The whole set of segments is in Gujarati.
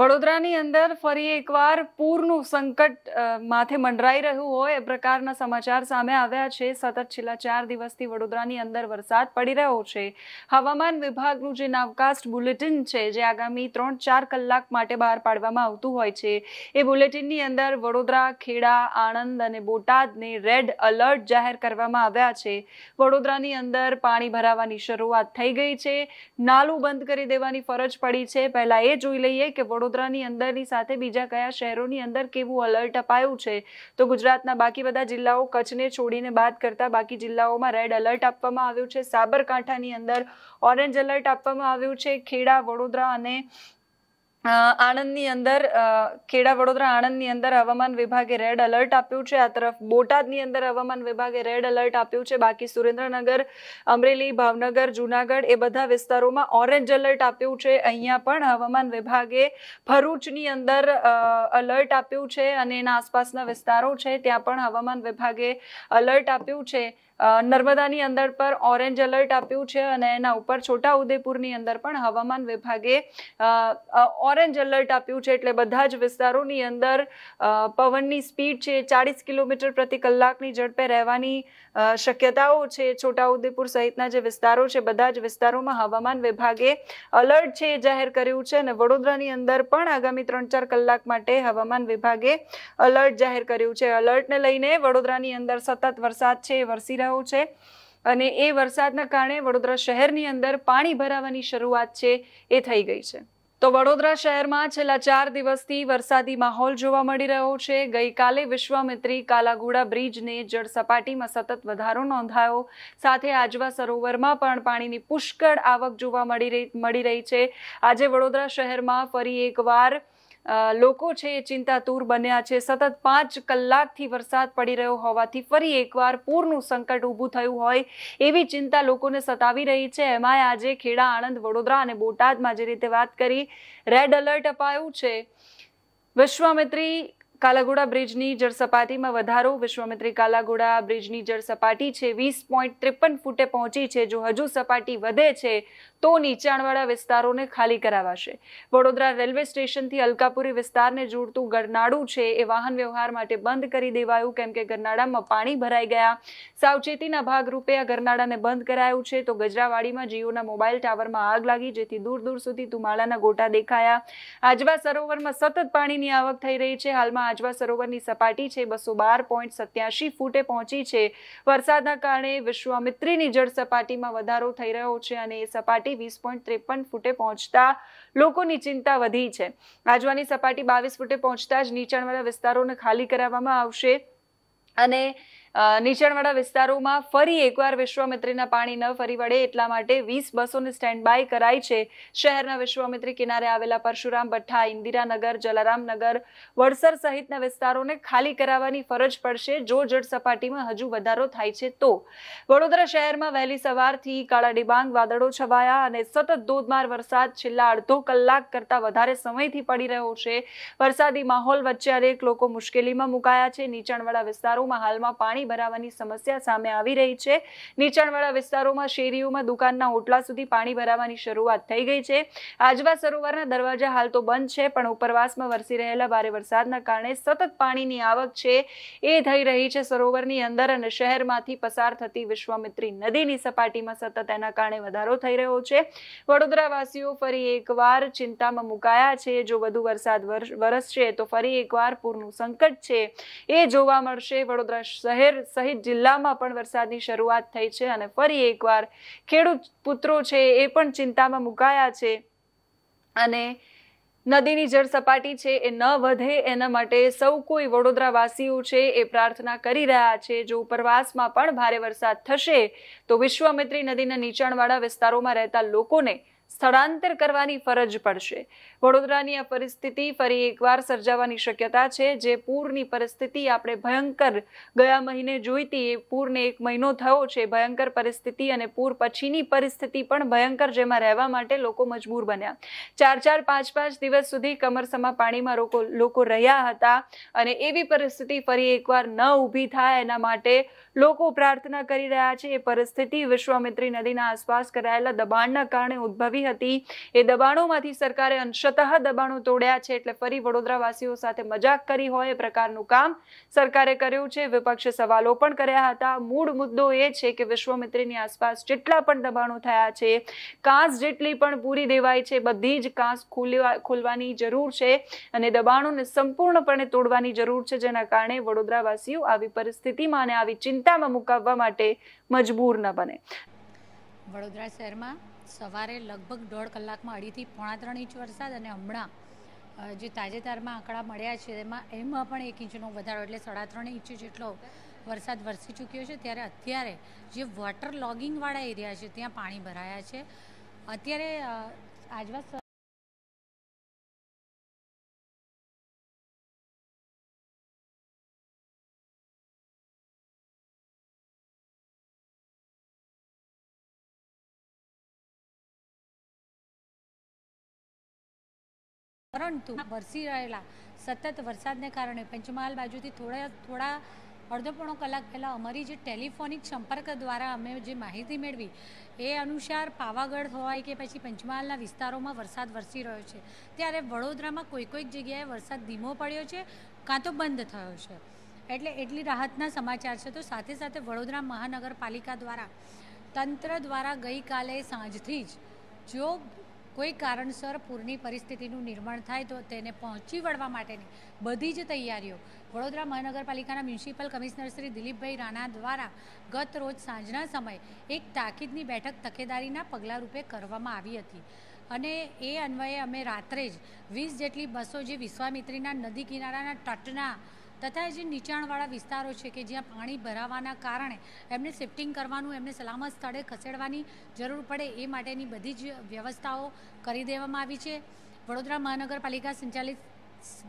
વડોદરાની અંદર ફરી એકવાર પૂરનું સંકટ માથે મંડરાઈ રહ્યું હોય એ પ્રકારના સમાચાર સામે આવ્યા છે સતત છેલ્લા ચાર દિવસથી વડોદરાની અંદર વરસાદ પડી રહ્યો છે હવામાન વિભાગનું જે નાવકાસ્ટ બુલેટિન છે જે આગામી ત્રણ ચાર કલાક માટે બહાર પાડવામાં આવતું હોય છે એ બુલેટિનની અંદર વડોદરા ખેડા આણંદ અને બોટાદને રેડ અલર્ટ જાહેર કરવામાં આવ્યા છે વડોદરાની અંદર પાણી ભરાવાની શરૂઆત થઈ ગઈ છે નાલું બંધ કરી દેવાની ફરજ પડી છે પહેલાં એ જોઈ લઈએ કે વડોદરા વડોદરાની અંદરની સાથે બીજા કયા શહેરોની અંદર કેવું અલર્ટ અપાયું છે તો ગુજરાતના બાકી બધા જિલ્લાઓ કચ્છને છોડીને બાદ કરતા બાકી જિલ્લાઓમાં રેડ અલર્ટ આપવામાં આવ્યું છે સાબરકાંઠાની અંદર ઓરેન્જ અલર્ટ આપવામાં આવ્યું છે ખેડા વડોદરા અને આણંદની અંદર ખેડા વડોદરા આણંદની અંદર હવામાન વિભાગે રેડ અલર્ટ આપ્યું છે આ તરફ બોટાદની અંદર હવામાન વિભાગે રેડ એલર્ટ આપ્યું છે બાકી સુરેન્દ્રનગર અમરેલી ભાવનગર જુનાગઢ એ બધા વિસ્તારોમાં ઓરેન્જ એલર્ટ આપ્યું છે અહીંયા પણ હવામાન વિભાગે ભરૂચની અંદર અલર્ટ આપ્યું છે અને એના આસપાસના વિસ્તારો છે ત્યાં પણ હવામાન વિભાગે અલર્ટ આપ્યું છે નર્મદાની અંદર પર ઓરેન્જ એલર્ટ આપ્યું છે અને એના ઉપર છોટા ઉદેપુરની અંદર પણ હવામાન વિભાગે ઓરેન્જ એલર્ટ આપ્યું છે એટલે બધા જ વિસ્તારોની અંદર પવનની સ્પીડ છે ચાળીસ કિલોમીટર પ્રતિ કલાકની ઝડપે રહેવાની શક્યતાઓ છે છોટાઉદેપુર સહિતના જે વિસ્તારો છે બધા જ વિસ્તારોમાં હવામાન વિભાગે અલર્ટ છે એ જાહેર કર્યું છે અને વડોદરાની અંદર પણ આગામી ત્રણ ચાર કલાક માટે હવામાન વિભાગે અલર્ટ જાહેર કર્યું છે અલર્ટને લઈને વડોદરાની અંદર સતત વરસાદ છે વરસી રહ્યો રહ્યો છે અને એ વરસાદના કારણે વડોદરા શહેરની અંદર પાણી ભરાવાની શરૂઆત છે એ થઈ ગઈ છે તો વડોદરા શહેરમાં છેલ્લા ચાર દિવસથી વરસાદી માહોલ જોવા મળી રહ્યો છે ગઈકાલે વિશ્વામિત્રી કાલાઘોડા બ્રિજને જળ સપાટીમાં સતત વધારો નોંધાયો સાથે આજવા સરોવરમાં પણ પાણીની પુષ્કળ આવક જોવા મળી રહી મળી રહી છે આજે વડોદરા શહેરમાં ફરી એકવાર લોકો છે એ ચિંતાતુર બન્યા છે સતત પાંચ કલાકથી વરસાદ પડી રહ્યો હોવાથી ફરી એકવાર પૂરનું સંકટ ઊભું થયું હોય એવી ચિંતા લોકોને સતાવી રહી છે એમાંય આજે ખેડા આણંદ વડોદરા અને બોટાદમાં જે રીતે વાત કરી રેડ અલર્ટ અપાયું છે વિશ્વામિત્રી કાલાઘોડા બ્રિજની જળસપાટીમાં વધારો વિશ્વામિત્રી કાલાઘોડા બ્રિજની જળસપાટી છે વીસ પોઈન્ટ ત્રેપન ફૂટે પહોંચી છે જો હજુ સપાટી વધે છે તો નીચાણવાળા વિસ્તારોને ખાલી કરાવાશે વડોદરા રેલવે સ્ટેશનથી અલકાપુરી વિસ્તારને જોડતું ગરનાળું છે એ વાહન વ્યવહાર માટે બંધ કરી દેવાયું કેમ કે ગરનાળામાં પાણી ભરાઈ ગયા સાવચેતીના ભાગરૂપે આ ગરનાળાને બંધ કરાયું છે તો ગજરાવાડીમાં જીઓના મોબાઈલ ટાવરમાં આગ લાગી જેથી દૂર દૂર સુધી ધુમાડાના ગોટા દેખાયા આજવા સરોવરમાં સતત પાણીની આવક થઈ રહી છે હાલમાં જિલ્લામાં સરોવરની સપાટી છે બસો બાર પોઈન્ટ સત્યાસી ફૂટે પહોંચી છે વરસાદના કારણે વિશ્વામિત્રીની જળ સપાટીમાં વધારો થઈ રહ્યો છે અને એ સપાટી વીસ પોઈન્ટ ત્રેપન ફૂટે પહોંચતા લોકોની ચિંતા વધી છે આજવાની સપાટી બાવીસ ફૂટે પહોંચતા જ નીચાણવાળા વિસ્તારોને ખાલી કરાવવામાં આવશે અને નીચાણવાળા વિસ્તારોમાં ફરી એકવાર વિશ્વામિત્રીના પાણી ન ફરી વળે એટલા માટે વીસ બસોને સ્ટેન્ડ બાય કરાઈ છે શહેરના વિશ્વામિત્રી કિનારે આવેલા પરશુરામ ભઠ્ઠા ઇન્દિરાનગર જલારામનગર વડસર સહિતના વિસ્તારોને ખાલી કરાવવાની ફરજ પડશે જો જળ સપાટીમાં હજુ વધારો થાય છે તો વડોદરા શહેરમાં વહેલી સવારથી કાળા ડિબાંગ વાદળો છવાયા અને સતત ધોધમાર વરસાદ છેલ્લા અડધો કલાક કરતાં વધારે સમયથી પડી રહ્યો છે વરસાદી માહોલ વચ્ચે અનેક લોકો મુશ્કેલીમાં મુકાયા છે નીચાણવાળા વિસ્તારોમાં હાલમાં પાણી પાણી ભરાવાની સમસ્યા સામે આવી રહી છે નીચાણવાળા વિસ્તારોમાં શેરીઓમાં દુકાનના ઓટલા સુધી પાણી ભરાવાની શરૂઆત થઈ ગઈ છે આજવા સરોવરના દરવાજા હાલ તો બંધ છે પણ ઉપરવાસમાં વરસી રહેલા ભારે વરસાદના કારણે સતત પાણીની આવક છે એ થઈ રહી છે સરોવરની અંદર અને શહેરમાંથી પસાર થતી વિશ્વામિત્રી નદીની સપાટીમાં સતત એના કારણે વધારો થઈ રહ્યો છે વડોદરાવાસીઓ ફરી એકવાર ચિંતામાં મુકાયા છે જો વધુ વરસાદ વરસશે તો ફરી એકવાર પૂરનું સંકટ છે એ જોવા મળશે વડોદરા શહેર શહેર સહિત જિલ્લામાં પણ વરસાદની શરૂઆત થઈ છે અને ફરી એકવાર ખેડૂત પુત્રો છે એ પણ ચિંતામાં મુકાયા છે અને નદીની જળ સપાટી છે એ ન વધે એના માટે સૌ કોઈ વડોદરાવાસીઓ છે એ પ્રાર્થના કરી રહ્યા છે જો ઉપરવાસમાં પણ ભારે વરસાદ થશે તો વિશ્વામિત્રી નદીના નીચાણવાળા વિસ્તારોમાં રહેતા લોકોને સ્થળાંતર કરવાની ફરજ પડશે વડોદરાની આ પરિસ્થિતિ ફરી એકવાર સર્જાવાની શક્યતા છે જે પૂરની પરિસ્થિતિ આપણે ભયંકર ગયા મહિને જોઈતી એ પૂરને એક મહિનો થયો છે ભયંકર પરિસ્થિતિ અને પૂર પછીની પરિસ્થિતિ પણ ભયંકર જેમાં રહેવા માટે લોકો મજબૂર બન્યા ચાર ચાર પાંચ પાંચ દિવસ સુધી કમરસમાં પાણીમાં લોકો લોકો રહ્યા હતા અને એવી પરિસ્થિતિ ફરી એકવાર ન ઊભી થાય એના માટે લોકો પ્રાર્થના કરી રહ્યા છે એ પરિસ્થિતિ વિશ્વામિત્રી નદીના આસપાસ કરાયેલા દબાણના કારણે ઉદ્ભવી આવી હતી એ દબાણોમાંથી સરકારે અંશતઃ દબાણો તોડ્યા છે એટલે ફરી વડોદરાવાસીઓ સાથે મજાક કરી હોય એ પ્રકારનું કામ સરકારે કર્યું છે વિપક્ષે સવાલો પણ કર્યા હતા મૂળ મુદ્દો એ છે કે વિશ્વમિત્રીની આસપાસ જેટલા પણ દબાણો થયા છે કાંસ જેટલી પણ પૂરી દેવાય છે બધી જ કાંસ ખોલવાની જરૂર છે અને દબાણોને સંપૂર્ણપણે તોડવાની જરૂર છે જેના કારણે વડોદરાવાસીઓ આવી પરિસ્થિતિમાં અને આવી ચિંતામાં મુકાવવા માટે મજબૂર ન બને વડોદરા શહેરમાં સવારે લગભગ દોઢ કલાકમાં અઢીથી પોણા ત્રણ ઇંચ વરસાદ અને હમણાં જે તાજેતરમાં આંકડા મળ્યા છે એમાં એમાં પણ એક ઇંચનો વધારો એટલે સાડા ત્રણ ઇંચ જેટલો વરસાદ વરસી ચૂક્યો છે ત્યારે અત્યારે જે વોટર લોગિંગવાળા એરિયા છે ત્યાં પાણી ભરાયા છે અત્યારે આજવા પરંતુ વરસી રહેલા સતત વરસાદને કારણે પંચમહાલ બાજુથી થોડા થોડા અડધો પોણો કલાક પહેલાં અમારી જે ટેલિફોનિક સંપર્ક દ્વારા અમે જે માહિતી મેળવી એ અનુસાર પાવાગઢ હોય કે પછી પંચમહાલના વિસ્તારોમાં વરસાદ વરસી રહ્યો છે ત્યારે વડોદરામાં કોઈ કોઈક જગ્યાએ વરસાદ ધીમો પડ્યો છે કાં તો બંધ થયો છે એટલે એટલી રાહતના સમાચાર છે તો સાથે સાથે વડોદરા મહાનગરપાલિકા દ્વારા તંત્ર દ્વારા ગઈકાલે સાંજથી જ જો કોઈ કારણસર પૂરની પરિસ્થિતિનું નિર્માણ થાય તો તેને પહોંચી વળવા માટેની બધી જ તૈયારીઓ વડોદરા મહાનગરપાલિકાના મ્યુનિસિપલ કમિશનર શ્રી દિલીપભાઈ રાણા દ્વારા ગત રોજ સાંજના સમયે એક તાકીદની બેઠક તકેદારીના પગલાંરૂપે કરવામાં આવી હતી અને એ અન્વયે અમે રાત્રે જ વીસ જેટલી બસો જે વિશ્વામિત્રીના નદી કિનારાના તટના તથા જે નીચાણવાળા વિસ્તારો છે કે જ્યાં પાણી ભરાવાના કારણે એમને શિફ્ટિંગ કરવાનું એમને સલામત સ્થળે ખસેડવાની જરૂર પડે એ માટેની બધી જ વ્યવસ્થાઓ કરી દેવામાં આવી છે વડોદરા મહાનગરપાલિકા સંચાલિત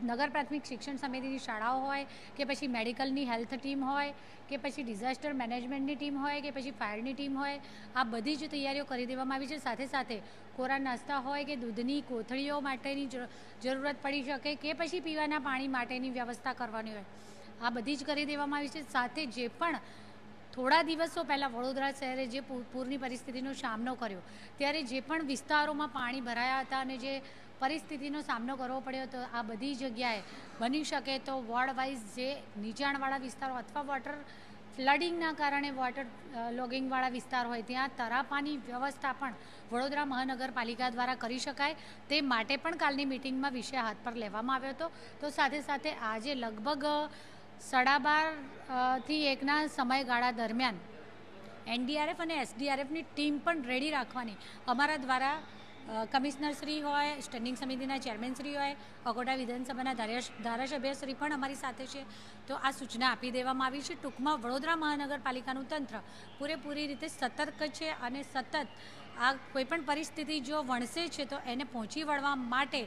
નગર પ્રાથમિક શિક્ષણ સમિતિની શાળાઓ હોય કે પછી મેડિકલની હેલ્થ ટીમ હોય કે પછી ડિઝાસ્ટર મેનેજમેન્ટની ટીમ હોય કે પછી ફાયરની ટીમ હોય આ બધી જ તૈયારીઓ કરી દેવામાં આવી છે સાથે સાથે કોરા નાસ્તા હોય કે દૂધની કોથળીઓ માટેની જરૂરત પડી શકે કે પછી પીવાના પાણી માટેની વ્યવસ્થા કરવાની હોય આ બધી જ કરી દેવામાં આવી છે સાથે જે પણ થોડા દિવસો પહેલાં વડોદરા શહેરે જે પૂરની પરિસ્થિતિનો સામનો કર્યો ત્યારે જે પણ વિસ્તારોમાં પાણી ભરાયા હતા અને જે પરિસ્થિતિનો સામનો કરવો પડ્યો હતો આ બધી જગ્યાએ બની શકે તો વોર્ડ વાઇઝ જે નીચાણવાળા વિસ્તારો અથવા વોટર ફ્લડિંગના કારણે વોટર લોગિંગવાળા વિસ્તાર હોય ત્યાં તરાપાની વ્યવસ્થા પણ વડોદરા મહાનગરપાલિકા દ્વારા કરી શકાય તે માટે પણ કાલની મિટિંગમાં વિષય હાથ પર લેવામાં આવ્યો હતો તો સાથે સાથે આજે લગભગ સાડા બારથી એકના સમયગાળા દરમિયાન એનડીઆરએફ અને એસડીઆરએફની ટીમ પણ રેડી રાખવાની અમારા દ્વારા કમિશનરશ્રી હોય સ્ટેન્ડિંગ સમિતિના ચેરમેનશ્રી હોય અકોટા વિધાનસભાના ધારાસભ્યશ્રી પણ અમારી સાથે છે તો આ સૂચના આપી દેવામાં આવી છે ટૂંકમાં વડોદરા મહાનગરપાલિકાનું તંત્ર પૂરેપૂરી રીતે સતર્ક છે અને સતત આ કોઈપણ પરિસ્થિતિ જો વણસે છે તો એને પહોંચી વળવા માટે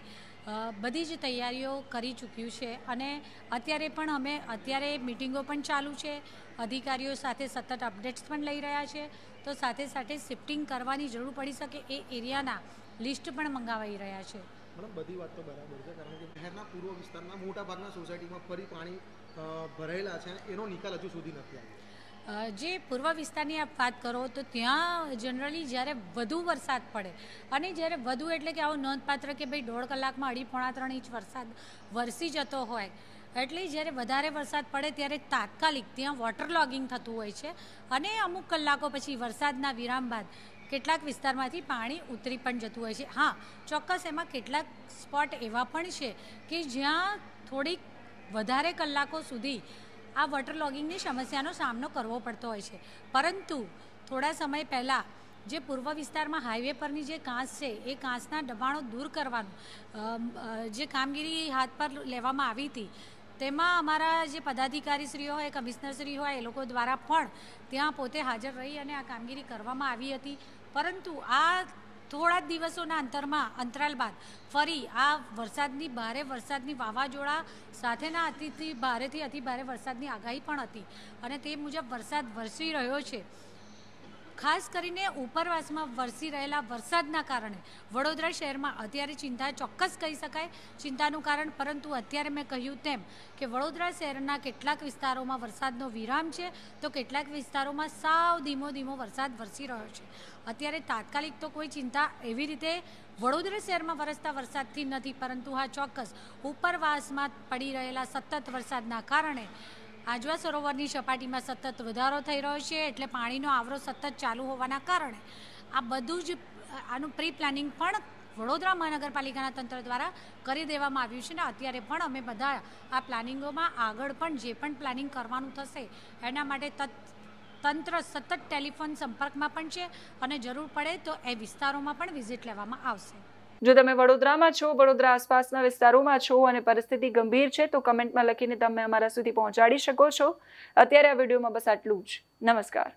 બધી જ તૈયારીઓ કરી ચૂક્યું છે અને અત્યારે પણ અમે અત્યારે મિટિંગો પણ ચાલુ છે અધિકારીઓ સાથે સતત અપડેટ્સ પણ લઈ રહ્યા છે તો સાથે સાથે શિફ્ટિંગ કરવાની જરૂર પડી શકે એ એરિયાના લિસ્ટ પણ મંગાવાઈ રહ્યા છે બધી વાત તો બરાબર છે કારણ કે શહેરના પૂર્વ વિસ્તારના મોટાભાગના સોસાયટીમાં ફરી પાણી ભરાયેલા છે એનો નિકાલ હજુ સુધી નથી આવ્યો જે પૂર્વ વિસ્તારની આપ વાત કરો તો ત્યાં જનરલી જ્યારે વધુ વરસાદ પડે અને જ્યારે વધુ એટલે કે આવો નોંધપાત્ર કે ભાઈ દોઢ કલાકમાં અઢી પોણા ત્રણ ઇંચ વરસાદ વરસી જતો હોય એટલે જ્યારે વધારે વરસાદ પડે ત્યારે તાત્કાલિક ત્યાં વોટર લોગિંગ થતું હોય છે અને અમુક કલાકો પછી વરસાદના વિરામ બાદ કેટલાક વિસ્તારમાંથી પાણી ઉતરી પણ જતું હોય છે હા ચોક્કસ એમાં કેટલાક સ્પોટ એવા પણ છે કે જ્યાં થોડીક વધારે કલાકો સુધી આ વોટર લોગિંગની સમસ્યાનો સામનો કરવો પડતો હોય છે પરંતુ થોડા સમય પહેલાં જે પૂર્વ વિસ્તારમાં હાઈવે પરની જે કાંસ છે એ કાંસના દબાણો દૂર કરવાનું જે કામગીરી હાથ પર લેવામાં આવી હતી તેમાં અમારા જે પદાધિકારીશ્રીઓ હોય કમિશનરશ્રી હોય એ લોકો દ્વારા પણ ત્યાં પોતે હાજર રહી અને આ કામગીરી કરવામાં આવી હતી પરંતુ આ થોડા જ દિવસોના અંતરમાં અંતરાલ બાદ ફરી આ વરસાદની ભારે વરસાદની વાવાઝોડા સાથેના અતિથી ભારેથી અતિ ભારે વરસાદની આગાહી પણ હતી અને તે મુજબ વરસાદ વરસી રહ્યો છે ખાસ કરીને ઉપરવાસમાં વરસી રહેલા વરસાદના કારણે વડોદરા શહેરમાં અત્યારે ચિંતા ચોક્કસ કહી શકાય ચિંતાનું કારણ પરંતુ અત્યારે મેં કહ્યું તેમ કે વડોદરા શહેરના કેટલાક વિસ્તારોમાં વરસાદનો વિરામ છે તો કેટલાક વિસ્તારોમાં સાવ ધીમો ધીમો વરસાદ વરસી રહ્યો છે અત્યારે તાત્કાલિક તો કોઈ ચિંતા એવી રીતે વડોદરા શહેરમાં વરસતા વરસાદથી નથી પરંતુ હા ચોક્કસ ઉપરવાસમાં પડી રહેલા સતત વરસાદના કારણે આજવા સરોવરની સપાટીમાં સતત વધારો થઈ રહ્યો છે એટલે પાણીનો આવરો સતત ચાલુ હોવાના કારણે આ બધું જ આનું પ્રી પ્લાનિંગ પણ વડોદરા મહાનગરપાલિકાના તંત્ર દ્વારા કરી દેવામાં આવ્યું છે ને અત્યારે પણ અમે બધા આ પ્લાનિંગોમાં આગળ પણ જે પણ પ્લાનિંગ કરવાનું થશે એના માટે તત તંત્ર સતત ટેલિફોન સંપર્કમાં પણ છે અને જરૂર પડે તો એ વિસ્તારોમાં પણ વિઝિટ લેવામાં આવશે જો તમે વડોદરામાં છો વડોદરા આસપાસના વિસ્તારોમાં છો અને પરિસ્થિતિ ગંભીર છે તો કમેન્ટમાં લખીને તમે અમારા સુધી પહોંચાડી શકો છો અત્યારે આ વિડીયોમાં બસ આટલું જ નમસ્કાર